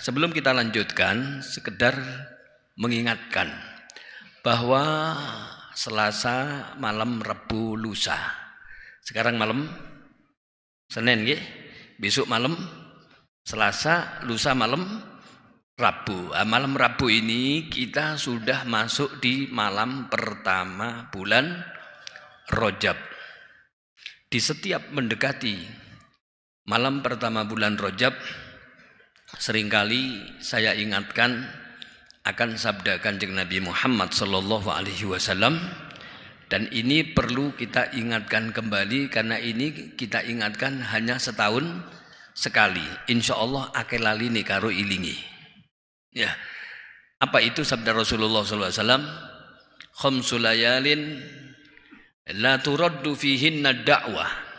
Sebelum kita lanjutkan, sekedar mengingatkan bahwa Selasa malam Rebu Lusa. Sekarang malam Senin ya. Besok malam Selasa, Lusa malam Rabu. Ah, malam Rabu ini kita sudah masuk di malam pertama bulan Rojab. Di setiap mendekati malam pertama bulan Rojab, Seringkali saya ingatkan akan sabda kanjeng Nabi Muhammad Sallallahu Alaihi Wasallam dan ini perlu kita ingatkan kembali karena ini kita ingatkan hanya setahun sekali. Insya Allah akan lali nih karo ilingi. Ya, apa itu sabda Rasulullah SAW? Khomsulayalin la turaddu fihinna da'wah.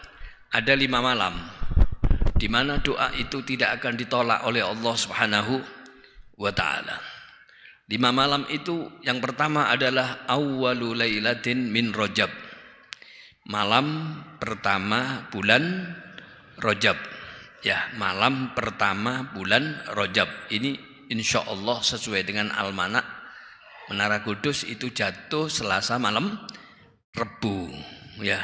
Ada lima malam di mana doa itu tidak akan ditolak oleh Allah Subhanahu wa taala. Lima malam itu yang pertama adalah awwalu lailatin min rojab. Malam pertama bulan rojab. Ya, malam pertama bulan rojab. Ini insya Allah sesuai dengan almanak Menara Kudus itu jatuh Selasa malam Rebu. Ya,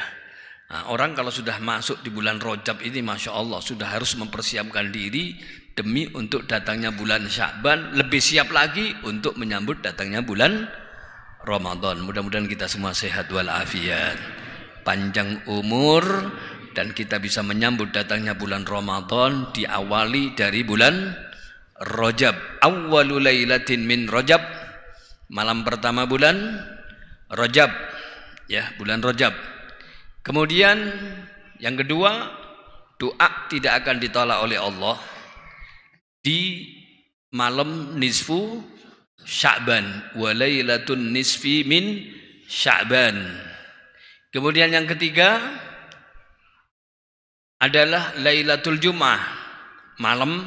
Nah, orang kalau sudah masuk di bulan Rojab ini, masya Allah sudah harus mempersiapkan diri demi untuk datangnya bulan Syakban, lebih siap lagi untuk menyambut datangnya bulan Ramadan. Mudah-mudahan kita semua sehat walafiat, panjang umur dan kita bisa menyambut datangnya bulan Ramadan diawali dari bulan Rojab. Awwalu lailatin min Rojab, malam pertama bulan Rojab, ya bulan Rojab. Kemudian yang kedua, doa tidak akan ditolak oleh Allah di malam nisfu Sya'ban wa lailatun nisfi min Sya'ban. Kemudian yang ketiga adalah Lailatul Jum'ah, malam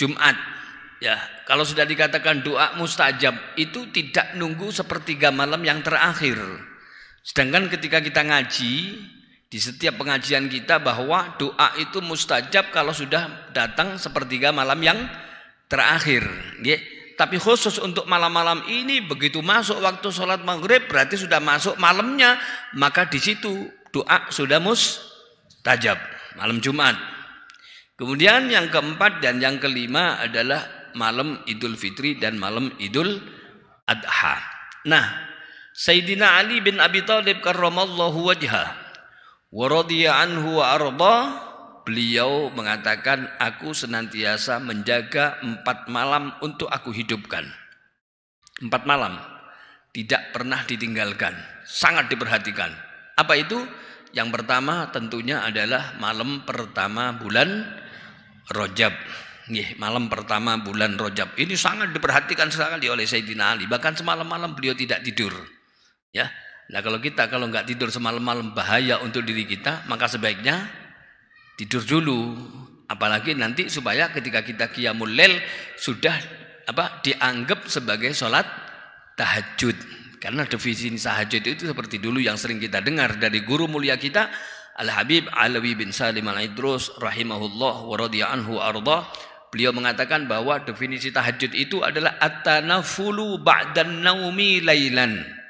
Jumat. Ya, kalau sudah dikatakan doa mustajab itu tidak nunggu sepertiga malam yang terakhir. Sedangkan ketika kita ngaji, di setiap pengajian kita bahwa doa itu mustajab kalau sudah datang sepertiga malam yang terakhir. Ya. Tapi khusus untuk malam-malam ini begitu masuk waktu sholat maghrib berarti sudah masuk malamnya maka di situ doa sudah mustajab malam Jumat. Kemudian yang keempat dan yang kelima adalah malam Idul Fitri dan malam Idul Adha. Nah, Sayyidina Ali bin Abi Thalib karramallahu wajha wa radiya anhu wa arda beliau mengatakan aku senantiasa menjaga empat malam untuk aku hidupkan empat malam tidak pernah ditinggalkan sangat diperhatikan apa itu yang pertama tentunya adalah malam pertama bulan Rojab Nih, malam pertama bulan Rojab ini sangat diperhatikan sekali oleh Sayyidina Ali bahkan semalam malam beliau tidak tidur Ya. Nah kalau kita kalau nggak tidur semalam-malam bahaya untuk diri kita, maka sebaiknya tidur dulu. Apalagi nanti supaya ketika kita qiyamul lel sudah apa dianggap sebagai sholat tahajud. Karena definisi tahajud itu seperti dulu yang sering kita dengar dari guru mulia kita Al-Habib Alawi bin Salim Al-Idrus rahimahullah wa anhu arda. Beliau mengatakan bahwa definisi tahajud itu adalah at-tanafulu ba'dan naumi lailan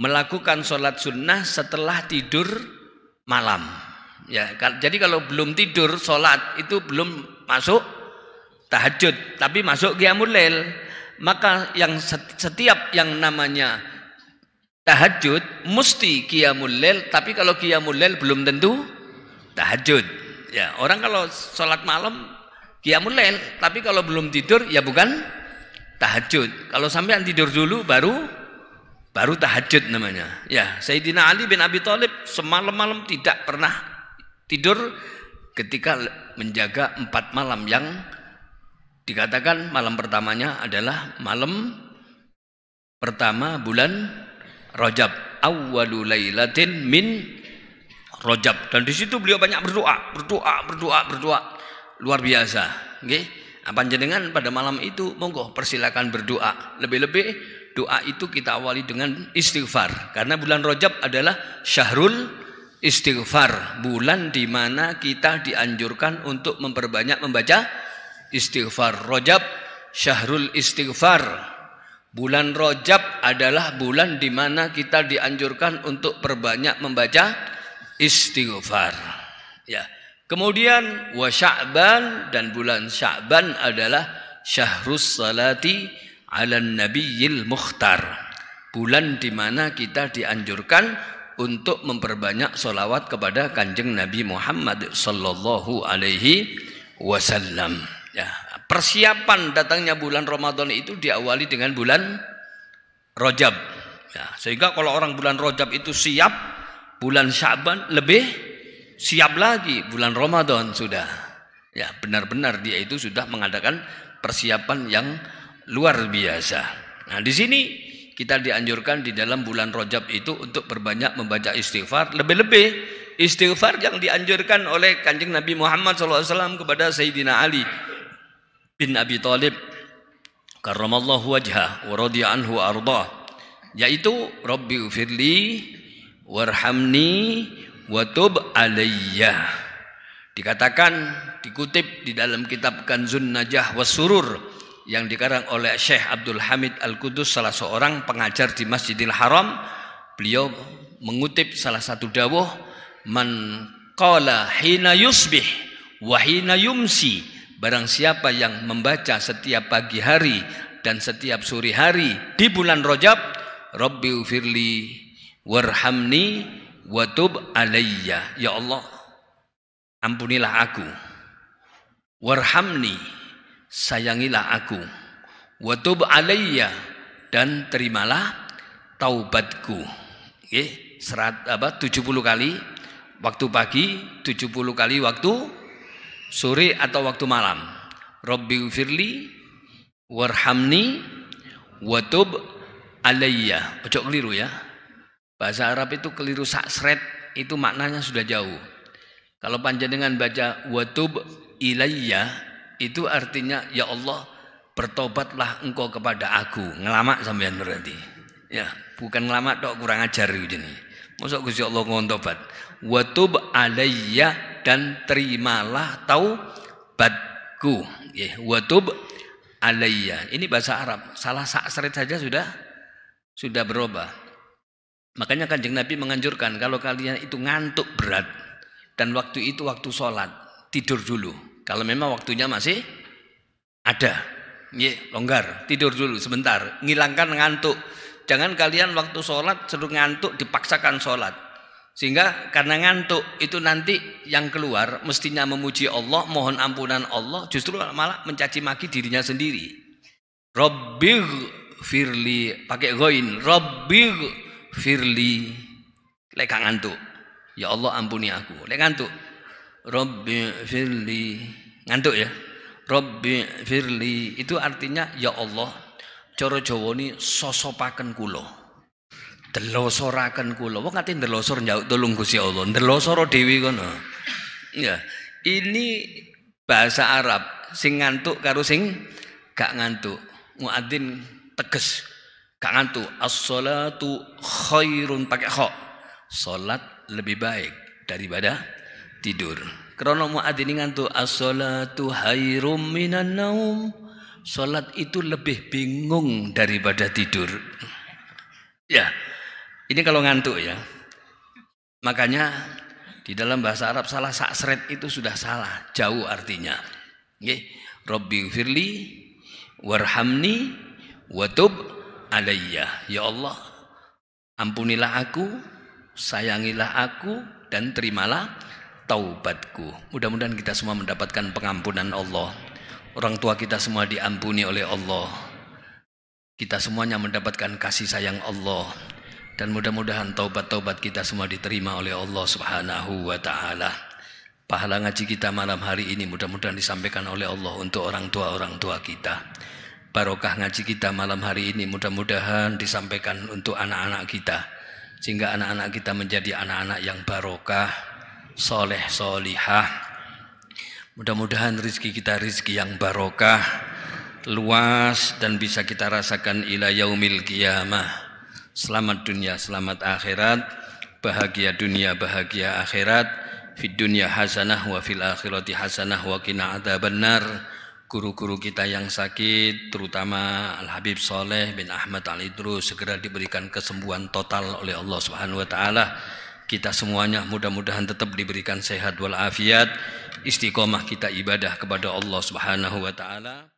melakukan sholat sunnah setelah tidur malam. Ya, jadi kalau belum tidur sholat itu belum masuk tahajud, tapi masuk qiyamul lail. Maka yang setiap yang namanya tahajud mesti qiyamul lail, tapi kalau qiyamul lail belum tentu tahajud. Ya, orang kalau sholat malam qiyamul lail, tapi kalau belum tidur ya bukan tahajud. Kalau sampai tidur dulu baru Baru tahajud namanya. Ya, Sayyidina Ali bin Abi Thalib semalam-malam tidak pernah tidur ketika menjaga empat malam yang dikatakan malam pertamanya adalah malam pertama bulan Rajab awwalu lailatin min Rajab dan di situ beliau banyak berdoa, berdoa, berdoa, berdoa luar biasa, nggih. Okay? jenengan pada malam itu monggo persilakan berdoa. Lebih-lebih doa itu kita awali dengan istighfar karena bulan rojab adalah syahrul istighfar, bulan di mana kita dianjurkan untuk memperbanyak membaca istighfar. rojab syahrul istighfar. Bulan rojab adalah bulan di mana kita dianjurkan untuk perbanyak membaca istighfar. Ya. Kemudian wa Sya'ban dan bulan Sya'ban adalah syahrus salati alan nabiyil mukhtar. Bulan di mana kita dianjurkan untuk memperbanyak solawat kepada kanjeng Nabi Muhammad Sallallahu Alaihi Wasallam. Ya, persiapan datangnya bulan Ramadan itu diawali dengan bulan Rojab. Ya, sehingga kalau orang bulan Rojab itu siap, bulan Syaban lebih siap lagi bulan Ramadan sudah. Ya, benar-benar dia itu sudah mengadakan persiapan yang luar biasa. Nah, di sini kita dianjurkan di dalam bulan Rojab itu untuk berbanyak membaca istighfar, lebih-lebih istighfar yang dianjurkan oleh Kanjeng Nabi Muhammad SAW kepada Sayyidina Ali bin Abi Thalib karramallahu wajha wa radhiya anhu arda yaitu rabbi ufirli warhamni wa tub alayya dikatakan dikutip di dalam kitab Kanzun Najah Wasurur yang dikarang oleh Syekh Abdul Hamid Al-Qudus salah seorang pengajar di Masjidil Haram beliau mengutip salah satu dawuh man qala hina yusbih wa hina yumsi barang siapa yang membaca setiap pagi hari dan setiap sore hari di bulan Rajab Rabbi ufirli warhamni watub alayya ya Allah ampunilah aku warhamni sayangilah aku. Watub alayya dan terimalah taubatku. Oke, serat apa 70 kali waktu pagi, 70 kali waktu sore atau waktu malam. Rabbi firli warhamni watub alayya. Ojo keliru ya. Bahasa Arab itu keliru saksret itu maknanya sudah jauh. Kalau panjenengan baca watub ilayya itu artinya ya Allah bertobatlah engkau kepada aku ngelamak sampean berarti ya bukan ngelamat dok kurang ajar gitu nih masa ya Allah ngomong tobat watub alayya dan terimalah batku ya watub alayya ini bahasa Arab salah sakserit saja sudah sudah berubah makanya kanjeng Nabi menganjurkan kalau kalian itu ngantuk berat dan waktu itu waktu sholat tidur dulu kalau memang waktunya masih ada. Ye, longgar, tidur dulu sebentar, ngilangkan ngantuk. Jangan kalian waktu sholat seru ngantuk dipaksakan sholat. Sehingga karena ngantuk itu nanti yang keluar mestinya memuji Allah, mohon ampunan Allah, justru malah mencaci maki dirinya sendiri. Rabbir firli, pakai goin, Rabbir firli. Lekang ngantuk. Ya Allah ampuni aku. lekang ngantuk. Rabbi firli ngantuk ya Rabbi firli itu artinya ya Allah coro Jawa ini sosopaken kulo delosoraken kulo wong ngatin delosor nyauk tolong kusi Allah delosor dewi kono ya ini bahasa Arab sing ngantuk karo sing gak ngantuk muadzin tegas gak ngantuk as-salatu khairun pakai kho salat lebih baik daripada tidur. Krono muadzin ngantuk as-salatu hayrum minan naum. Salat itu lebih bingung daripada tidur. Ya. Ini kalau ngantuk ya. Makanya di dalam bahasa Arab salah saksret itu sudah salah, jauh artinya. Nggih. Rabbi firli warhamni watub alayya. Ya Allah, ampunilah aku, sayangilah aku dan terimalah taubatku. Mudah-mudahan kita semua mendapatkan pengampunan Allah. Orang tua kita semua diampuni oleh Allah. Kita semuanya mendapatkan kasih sayang Allah dan mudah-mudahan taubat-taubat kita semua diterima oleh Allah Subhanahu wa taala. Pahala ngaji kita malam hari ini mudah-mudahan disampaikan oleh Allah untuk orang tua-orang tua kita. Barokah ngaji kita malam hari ini mudah-mudahan disampaikan untuk anak-anak kita sehingga anak-anak kita menjadi anak-anak yang barokah, soleh solihah. Mudah-mudahan rizki kita rizki yang barokah, luas dan bisa kita rasakan ila yaumil qiyamah. Selamat dunia, selamat akhirat, bahagia dunia, bahagia akhirat. Fid dunia hasanah wa fil akhirati hasanah wa ada benar. Guru-guru kita yang sakit, terutama Al Habib Soleh bin Ahmad Al Idrus segera diberikan kesembuhan total oleh Allah Subhanahu wa taala kita semuanya mudah-mudahan tetap diberikan sehat walafiat, istiqomah kita ibadah kepada Allah Subhanahu wa taala.